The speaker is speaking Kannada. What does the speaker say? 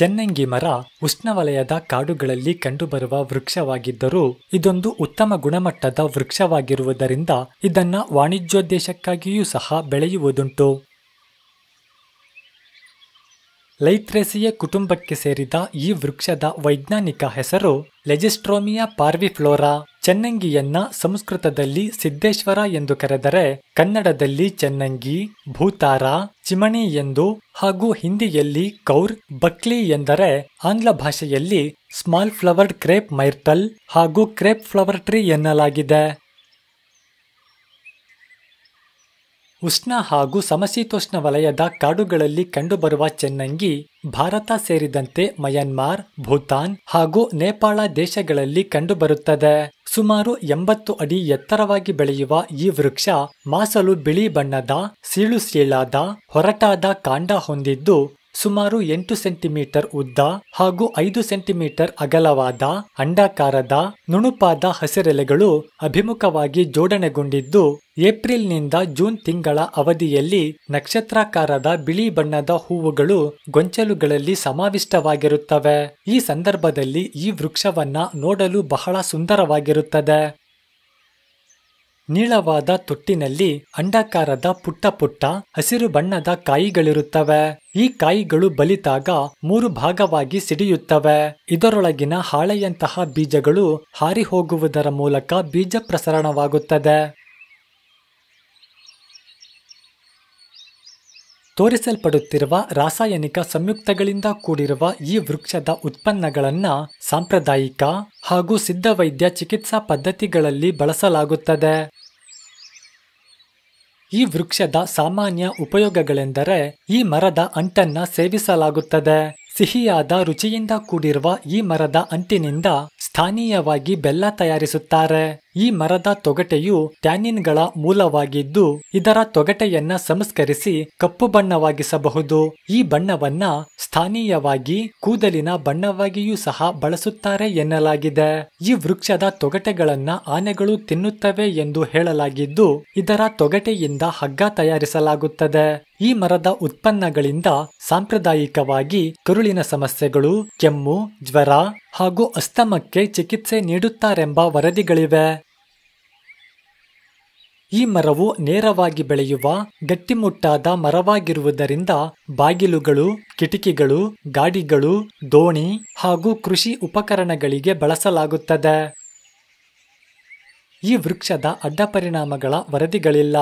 ಚೆನ್ನಂಗಿ ಮರ ಉಷ್ಣವಲಯದ ಕಾಡುಗಳಲ್ಲಿ ಕಂಡುಬರುವ ವೃಕ್ಷವಾಗಿದ್ದರೂ ಇದೊಂದು ಉತ್ತಮ ಗುಣಮಟ್ಟದ ವೃಕ್ಷವಾಗಿರುವುದರಿಂದ ಇದನ್ನ ವಾಣಿಜ್ಯೋದ್ದೇಶಕ್ಕಾಗಿಯೂ ಸಹ ಬೆಳೆಯುವುದುಂಟು ಲೈತ್ರೇಸಿಯ ಕುಟುಂಬಕ್ಕೆ ಸೇರಿದ ಈ ವೃಕ್ಷದ ವೈಜ್ಞಾನಿಕ ಹೆಸರು ಲೆಜಿಸ್ಟ್ರೋಮಿಯಾ ಪಾರ್ವಿಫ್ಲೋರಾ ಚೆನ್ನಂಗಿಯನ್ನ ಸಂಸ್ಕೃತದಲ್ಲಿ ಸಿದ್ದೇಶ್ವರ ಎಂದು ಕರೆದರೆ ಕನ್ನಡದಲ್ಲಿ ಚೆನ್ನಂಗಿ ಭೂತಾರ ಚಿಮಣಿ ಎಂದು ಹಾಗೂ ಹಿಂದಿಯಲ್ಲಿ ಕೌರ್ ಬಕ್ಲಿ ಎಂದರೆ ಆಂಗ್ಲ ಭಾಷೆಯಲ್ಲಿ ಸ್ಮಾಲ್ ಫ್ಲವರ್ಡ್ ಕ್ರೇಪ್ ಮೈರ್ಟಲ್ ಹಾಗೂ ಕ್ರೇಪ್ ಫ್ಲವರ್ ಟ್ರೀ ಎನ್ನಲಾಗಿದೆ ಉಷ್ಣ ಹಾಗೂ ಸಮಶೀತೋಷ್ಣ ವಲಯದ ಕಾಡುಗಳಲ್ಲಿ ಕಂಡುಬರುವ ಚೆನ್ನಂಗಿ ಭಾರತ ಸೇರಿದಂತೆ ಮಯನ್ಮಾರ್ ಭೂತಾನ್ ಹಾಗೂ ನೇಪಾಳ ದೇಶಗಳಲ್ಲಿ ಕಂಡುಬರುತ್ತದೆ ಸುಮಾರು ಎಂಬತ್ತು ಅಡಿ ಎತ್ತರವಾಗಿ ಬೆಳೆಯುವ ಈ ವೃಕ್ಷ ಮಾಸಲು ಬಿಳಿ ಬಣ್ಣದ ಸೀಳು ಸೀಳಾದ ಹೊರಟಾದ ಕಾಂಡ ಹೊಂದಿದ್ದು ಸುಮಾರು ಎಂಟು ಸೆಂಟಿಮೀಟರ್ ಉದ್ದ ಹಾಗೂ ಐದು ಸೆಂಟಿಮೀಟರ್ ಅಗಲವಾದ ಅಂಡಾಕಾರದ ನುಣುಪಾದ ಹಸಿರೆಲೆಗಳು ಅಭಿಮುಖವಾಗಿ ಜೋಡಣೆಗೊಂಡಿದ್ದು ಏಪ್ರಿಲ್ನಿಂದ ಜೂನ್ ತಿಂಗಳ ಅವಧಿಯಲ್ಲಿ ನಕ್ಷತ್ರಾಕಾರದ ಬಿಳಿ ಬಣ್ಣದ ಹೂವುಗಳು ಗೊಂಚಲುಗಳಲ್ಲಿ ಸಮಾವಿಷ್ಟವಾಗಿರುತ್ತವೆ ಈ ಸಂದರ್ಭದಲ್ಲಿ ಈ ವೃಕ್ಷವನ್ನ ನೋಡಲು ಬಹಳ ಸುಂದರವಾಗಿರುತ್ತದೆ ನೀಳವಾದ ತೊಟ್ಟಿನಲ್ಲಿ ಅಂಡಾಕಾರದ ಪುಟ್ಟ ಪುಟ್ಟ ಹಸಿರು ಬಣ್ಣದ ಕಾಯಿಗಳಿರುತ್ತವೆ ಈ ಕಾಯಿಗಳು ಬಲಿತಾಗ ಮೂರು ಭಾಗವಾಗಿ ಸಿಡಿಯುತ್ತವೆ ಇದರೊಳಗಿನ ಹಾಳೆಯಂತಹ ಬೀಜಗಳು ಹಾರಿ ಹೋಗುವುದರ ಮೂಲಕ ಬೀಜ ಪ್ರಸರಣವಾಗುತ್ತದೆ ತೋರಿಸಲ್ಪಡುತ್ತಿರುವ ರಾಸಾಯನಿಕ ಸಂಯುಕ್ತಗಳಿಂದ ಕೂಡಿರುವ ಈ ವೃಕ್ಷದ ಉತ್ಪನ್ನಗಳನ್ನು ಸಾಂಪ್ರದಾಯಿಕ ಹಾಗೂ ಸಿದ್ಧವೈದ್ಯ ಚಿಕಿತ್ಸಾ ಪದ್ಧತಿಗಳಲ್ಲಿ ಬಳಸಲಾಗುತ್ತದೆ ಈ ವೃಕ್ಷದ ಸಾಮಾನ್ಯ ಉಪಯೋಗಗಳೆಂದರೆ ಈ ಮರದ ಅಂಟನ್ನ ಸೇವಿಸಲಾಗುತ್ತದೆ ಸಿಹಿಯಾದ ರುಚಿಯಿಂದ ಕೂಡಿರುವ ಈ ಮರದ ಅಂಟಿನಿಂದ ಸ್ಥಾನೀಯವಾಗಿ ಬೆಲ್ಲ ತಯಾರಿಸುತ್ತಾರೆ ಈ ಮರದ ತೊಗಟೆಯು ಟ್ಯಾನಿನ್ಗಳ ಮೂಲವಾಗಿದ್ದು ಇದರ ತೊಗಟೆಯನ್ನ ಸಂಸ್ಕರಿಸಿ ಕಪ್ಪು ಬಣ್ಣವಾಗಿಸಬಹುದು ಈ ಬಣ್ಣವನ್ನ ಸ್ಥಾನೀಯವಾಗಿ ಕೂದಲಿನ ಬಣ್ಣವಾಗಿಯೂ ಸಹ ಬಳಸುತ್ತಾರೆ ಎನ್ನಲಾಗಿದೆ ಈ ವೃಕ್ಷದ ತೊಗಟೆಗಳನ್ನ ಆನೆಗಳು ತಿನ್ನುತ್ತವೆ ಎಂದು ಹೇಳಲಾಗಿದ್ದು ಇದರ ತೊಗಟೆಯಿಂದ ಹಗ್ಗ ತಯಾರಿಸಲಾಗುತ್ತದೆ ಈ ಮರದ ಉತ್ಪನ್ನಗಳಿಂದ ಸಾಂಪ್ರದಾಯಿಕವಾಗಿ ಕರುಳಿನ ಸಮಸ್ಯೆಗಳು ಕೆಮ್ಮು ಜ್ವರ ಹಾಗೂ ಅಸ್ತಮಕ್ಕೆ ಚಿಕಿತ್ಸೆ ನೀಡುತ್ತಾರೆಂಬ ವರದಿಗಳಿವೆ ಈ ಮರವು ನೇರವಾಗಿ ಬೆಳೆಯುವ ಗಟ್ಟಿಮುಟ್ಟಾದ ಮರವಾಗಿರುವುದರಿಂದ ಬಾಗಿಲುಗಳು ಕಿಟಕಿಗಳು ಗಾಡಿಗಳು ದೋಣಿ ಹಾಗೂ ಕೃಷಿ ಉಪಕರಣಗಳಿಗೆ ಬಳಸಲಾಗುತ್ತದೆ ಈ ವೃಕ್ಷದ ಅಡ್ಡಪರಿಣಾಮಗಳ ವರದಿಗಳಿಲ್ಲ